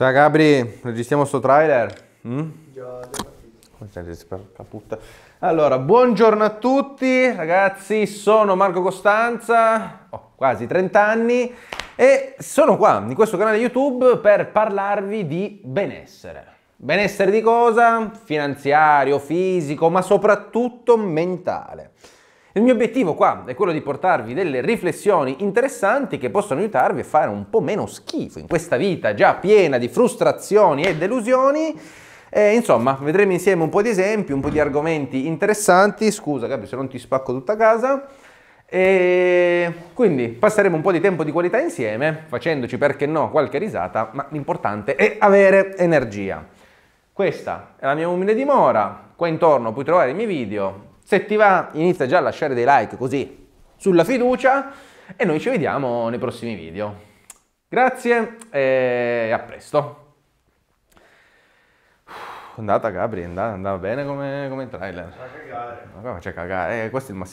Ciao Gabri, registriamo sto trailer? Mm? Già, Allora, buongiorno a tutti ragazzi, sono Marco Costanza, ho quasi 30 anni e sono qua in questo canale YouTube per parlarvi di benessere. Benessere di cosa? Finanziario, fisico, ma soprattutto mentale. Il mio obiettivo qua è quello di portarvi delle riflessioni interessanti che possono aiutarvi a fare un po' meno schifo in questa vita già piena di frustrazioni e delusioni. E, insomma, vedremo insieme un po' di esempi, un po' di argomenti interessanti. Scusa, Gabri, se non ti spacco tutta casa. E quindi passeremo un po' di tempo di qualità insieme, facendoci perché no qualche risata, ma l'importante è avere energia. Questa è la mia umile dimora, qua intorno puoi trovare i miei video, se ti va, inizia già a lasciare dei like così sulla fiducia e noi ci vediamo nei prossimi video. Grazie e a presto. Andata Gabri, andava, andava bene come, come trailer. Faccia cagare. Ma faccia cagare, eh, questo è il massimo.